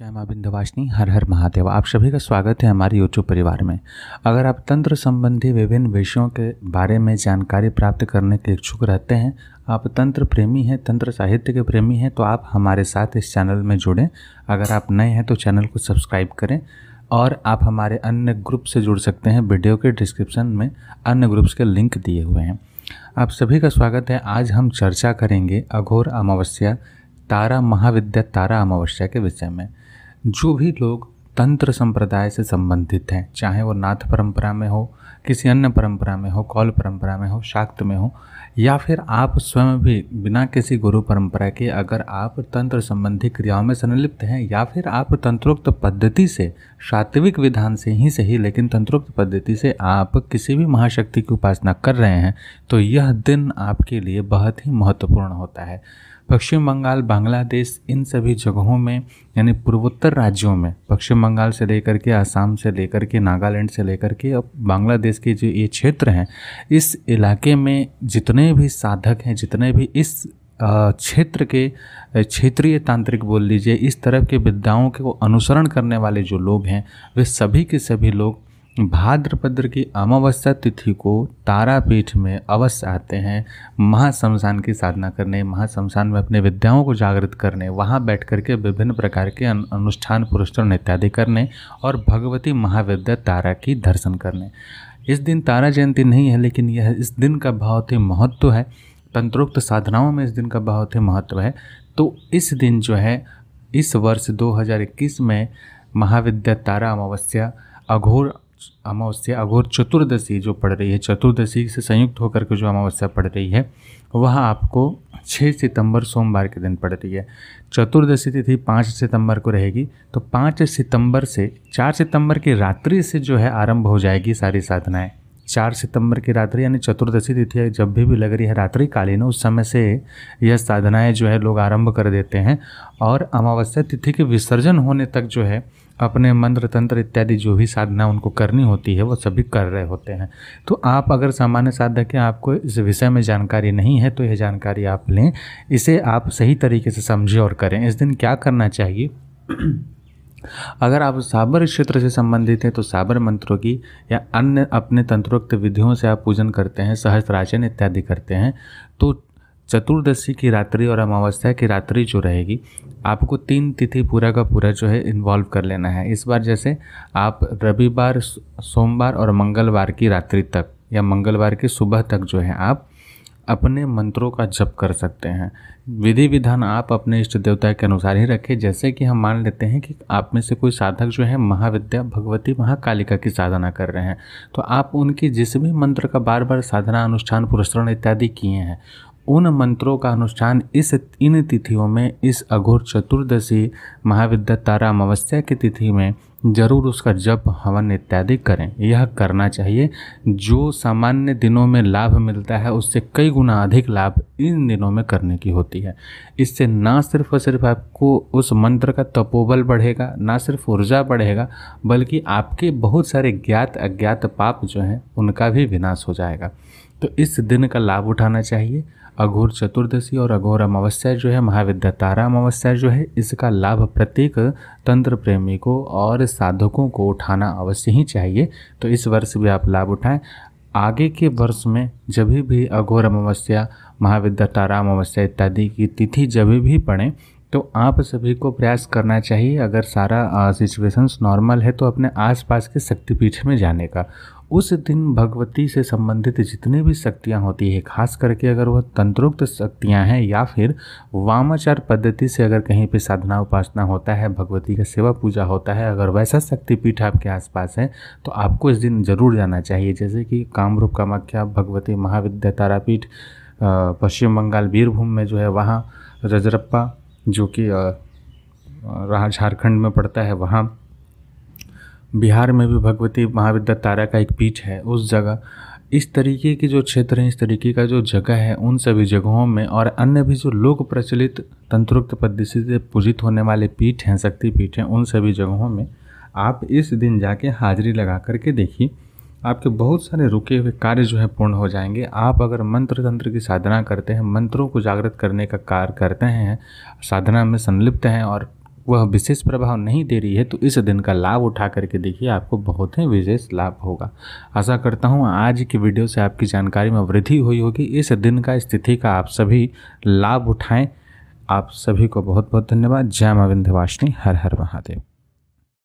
जय माँ बिंदवासिनी हर हर महादेव आप सभी का स्वागत है हमारे यूट्यूब परिवार में अगर आप तंत्र संबंधी विभिन्न विषयों के बारे में जानकारी प्राप्त करने के इच्छुक रहते हैं आप तंत्र प्रेमी हैं तंत्र साहित्य के प्रेमी हैं तो आप हमारे साथ इस चैनल में जुड़ें अगर आप नए हैं तो चैनल को सब्सक्राइब करें और आप हमारे अन्य ग्रुप से जुड़ सकते हैं वीडियो के डिस्क्रिप्शन में अन्य ग्रुप्स के लिंक दिए हुए हैं आप सभी का स्वागत है आज हम चर्चा करेंगे अघोर अमावस्या तारा महाविद्या तारा अमावस्या के विषय में जो भी लोग तंत्र संप्रदाय से संबंधित हैं चाहे वो नाथ परंपरा में हो किसी अन्य परंपरा में हो कौल परंपरा में हो शाक्त में हो या फिर आप स्वयं भी बिना किसी गुरु परंपरा के अगर आप तंत्र संबंधी क्रियाओं में संलिप्त हैं या फिर आप तंत्रोक्त पद्धति से सात्विक विधान से ही सही लेकिन तंत्रोक्त पद्धति से आप किसी भी महाशक्ति की उपासना कर रहे हैं तो यह दिन आपके लिए बहुत ही महत्वपूर्ण होता है पश्चिम बंगाल बांग्लादेश इन सभी जगहों में यानी पूर्वोत्तर राज्यों में पश्चिम बंगाल से लेकर के आसाम से लेकर के नागालैंड से लेकर के अब बांग्लादेश के जो ये क्षेत्र हैं इस इलाके में जितने भी साधक हैं जितने भी इस क्षेत्र के क्षेत्रीय तांत्रिक बोल लीजिए इस तरह के विद्याओं के अनुसरण करने वाले जो लोग हैं वे सभी के सभी लोग भाद्रपद्र की अमावस्या तिथि को तारापीठ में अवश्य आते हैं महाशमशान की साधना करने महाशमशान में अपने विद्याओं को जागृत करने वहाँ बैठ कर के विभिन्न प्रकार के अनुष्ठान पुरस्कार इत्यादि करने और भगवती महाविद्या तारा की दर्शन करने इस दिन तारा जयंती नहीं है लेकिन यह इस दिन का बहुत ही महत्व है तंत्रोक्त साधनाओं में इस दिन का बहुत ही महत्व है तो इस दिन जो है इस वर्ष 2021 में महाविद्या तारा अमावस्या अघोर अमावस्या अघोर चतुर्दशी जो पड़ रही है चतुर्दशी से संयुक्त होकर के जो अमावस्या पड़ रही है वह आपको 6 सितंबर सोमवार के दिन पड़ रही है चतुर्दशी तिथि 5 सितंबर को रहेगी तो 5 सितंबर से 4 सितंबर की रात्रि से जो है आरंभ हो जाएगी सारी साधनाएं चार सितंबर की रात्रि यानी चतुर्दशी तिथि जब भी भी लग रही है रात्रि कालीन उस समय से यह साधनाएं जो है लोग आरंभ कर देते हैं और अमावस्या तिथि के विसर्जन होने तक जो है अपने मंत्र तंत्र इत्यादि जो भी साधना उनको करनी होती है वो सभी कर रहे होते हैं तो आप अगर सामान्य साधक हैं आपको इस विषय में जानकारी नहीं है तो यह जानकारी आप लें इसे आप सही तरीके से समझें और करें इस दिन क्या करना चाहिए अगर आप साबर क्षेत्र से संबंधित हैं तो साबर मंत्रों की या अन्य अपने तंत्रोक्त विधियों से आप पूजन करते हैं सहस्त्राचन इत्यादि करते हैं तो चतुर्दशी की रात्रि और अमावस्या की रात्रि जो रहेगी आपको तीन तिथि पूरा का पूरा जो है इन्वॉल्व कर लेना है इस बार जैसे आप रविवार सोमवार और मंगलवार की रात्रि तक या मंगलवार की सुबह तक जो है आप अपने मंत्रों का जप कर सकते हैं विधि विधान आप अपने इष्ट देवता के अनुसार ही रखें जैसे कि हम मान लेते हैं कि आप में से कोई साधक जो है महाविद्या भगवती महाकालिका की साधना कर रहे हैं तो आप उनकी जिस भी मंत्र का बार बार साधना अनुष्ठान पुरस्करण इत्यादि किए हैं उन मंत्रों का अनुष्ठान इस इन तिथियों में इस अघोर चतुर्दशी महाविद्या तारा अमावस्या की तिथि में जरूर उसका जप हवन इत्यादि करें यह करना चाहिए जो सामान्य दिनों में लाभ मिलता है उससे कई गुना अधिक लाभ इन दिनों में करने की होती है इससे ना सिर्फ और सिर्फ आपको उस मंत्र का तपोबल बढ़ेगा ना सिर्फ ऊर्जा बढ़ेगा बल्कि आपके बहुत सारे ज्ञात अज्ञात पाप जो हैं उनका भी विनाश हो जाएगा तो इस दिन का लाभ उठाना चाहिए अघोर चतुर्दशी और अघोर अमावस्या जो है महाविद्या तारा अमावस्या जो है इसका लाभ प्रत्येक तंत्र प्रेमी को और साधकों को उठाना अवश्य ही चाहिए तो इस वर्ष भी आप लाभ उठाएं आगे के वर्ष में जब भी अघोर अमावस्या महाविद्या तारा अमावस्या इत्यादि की तिथि जब भी पड़े तो आप सभी को प्रयास करना चाहिए अगर सारा सिचुएशंस नॉर्मल है तो अपने आसपास के शक्तिपीठ में जाने का उस दिन भगवती से संबंधित जितनी भी शक्तियाँ होती है खास करके अगर वह तंत्रोक्त शक्तियाँ हैं या फिर वामाचार पद्धति से अगर कहीं पे साधना उपासना होता है भगवती का सेवा पूजा होता है अगर वैसा शक्तिपीठ आपके आसपास है तो आपको इस दिन ज़रूर जाना चाहिए जैसे कि कामरूप कामाख्या भगवती महाविद्या तारापीठ पश्चिम बंगाल बीरभूम में जो है वहाँ रजरप्पा जो कि रहा झारखंड में पड़ता है वहाँ बिहार में भी भगवती महाविद्या तारा का एक पीठ है उस जगह इस तरीके के जो क्षेत्र हैं इस तरीके का जो जगह है उन सभी जगहों में और अन्य भी जो लोक प्रचलित तंत्रोक्त पद्धति से पूजित होने वाले पीठ हैं शक्ति पीठ हैं उन सभी जगहों में आप इस दिन जाके हाजिरी लगा करके देखिए आपके बहुत सारे रुके हुए कार्य जो है पूर्ण हो जाएंगे आप अगर मंत्र तंत्र की साधना करते हैं मंत्रों को जागृत करने का कार्य करते हैं साधना में संलिप्त हैं और वह विशेष प्रभाव नहीं दे रही है तो इस दिन का लाभ उठा करके देखिए आपको बहुत ही विशेष लाभ होगा आशा करता हूँ आज की वीडियो से आपकी जानकारी में वृद्धि हुई होगी इस दिन का स्थिति का आप सभी लाभ उठाएँ आप सभी को बहुत बहुत धन्यवाद जय माँ विंध्यवासिनी हर हर महादेव